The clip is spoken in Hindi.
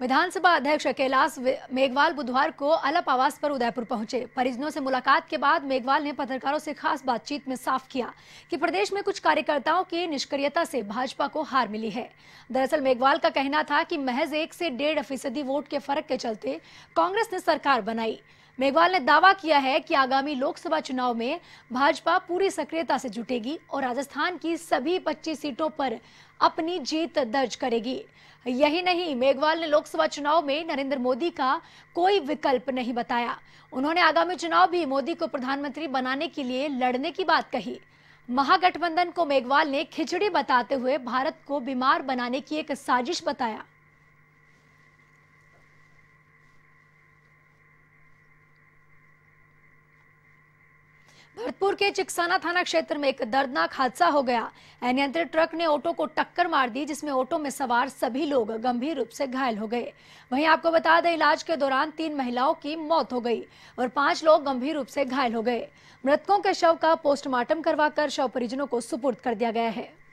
विधानसभा अध्यक्ष कैलाश मेघवाल बुधवार को अलप आवास पर उदयपुर पहुंचे परिजनों से मुलाकात के बाद मेघवाल ने पत्रकारों से खास बातचीत में साफ किया कि प्रदेश में कुछ कार्यकर्ताओं की निष्क्रियता से भाजपा को हार मिली है दरअसल मेघवाल का कहना था कि महज एक से डेढ़ फीसदी वोट के फर्क के चलते कांग्रेस ने सरकार बनाई मेघवाल ने दावा किया है कि आगामी लोकसभा चुनाव में भाजपा पूरी सक्रियता से जुटेगी और राजस्थान की सभी 25 सीटों पर अपनी जीत दर्ज करेगी यही नहीं मेघवाल ने लोकसभा चुनाव में नरेंद्र मोदी का कोई विकल्प नहीं बताया उन्होंने आगामी चुनाव भी मोदी को प्रधानमंत्री बनाने के लिए लड़ने की बात कही महागठबंधन को मेघवाल ने खिचड़ी बताते हुए भारत को बीमार बनाने की एक साजिश बताया के चिकसाना थाना क्षेत्र में एक दर्दनाक हादसा हो गया अनियंत्रित ट्रक ने ऑटो को टक्कर मार दी जिसमें ऑटो में सवार सभी लोग गंभीर रूप से घायल हो गए वहीं आपको बता दें इलाज के दौरान तीन महिलाओं की मौत हो गई और पांच लोग गंभीर रूप से घायल हो गए मृतकों के शव का पोस्टमार्टम करवाकर शव परिजनों को सुपुर्द कर दिया गया है